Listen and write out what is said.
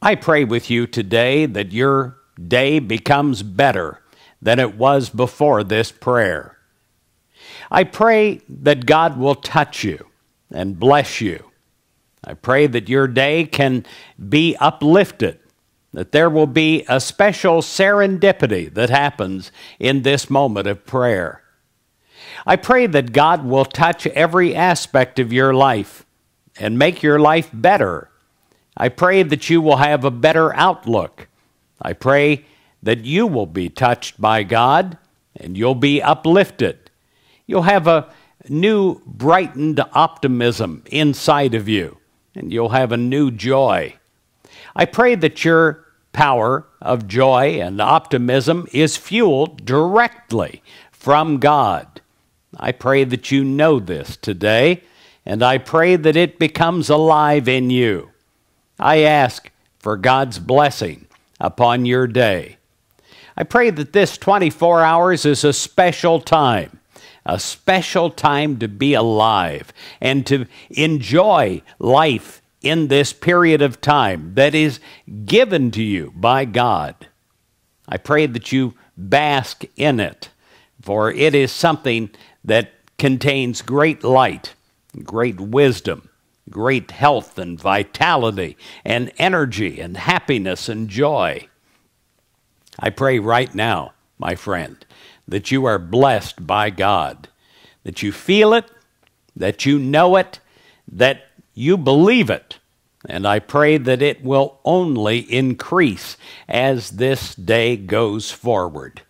I pray with you today that your day becomes better than it was before this prayer. I pray that God will touch you and bless you. I pray that your day can be uplifted, that there will be a special serendipity that happens in this moment of prayer. I pray that God will touch every aspect of your life and make your life better I pray that you will have a better outlook. I pray that you will be touched by God and you'll be uplifted. You'll have a new brightened optimism inside of you and you'll have a new joy. I pray that your power of joy and optimism is fueled directly from God. I pray that you know this today, and I pray that it becomes alive in you. I ask for God's blessing upon your day. I pray that this 24 hours is a special time, a special time to be alive and to enjoy life in this period of time that is given to you by God. I pray that you bask in it, for it is something that contains great light, great wisdom, great health and vitality and energy and happiness and joy. I pray right now, my friend, that you are blessed by God, that you feel it, that you know it, that you believe it. And I pray that it will only increase as this day goes forward.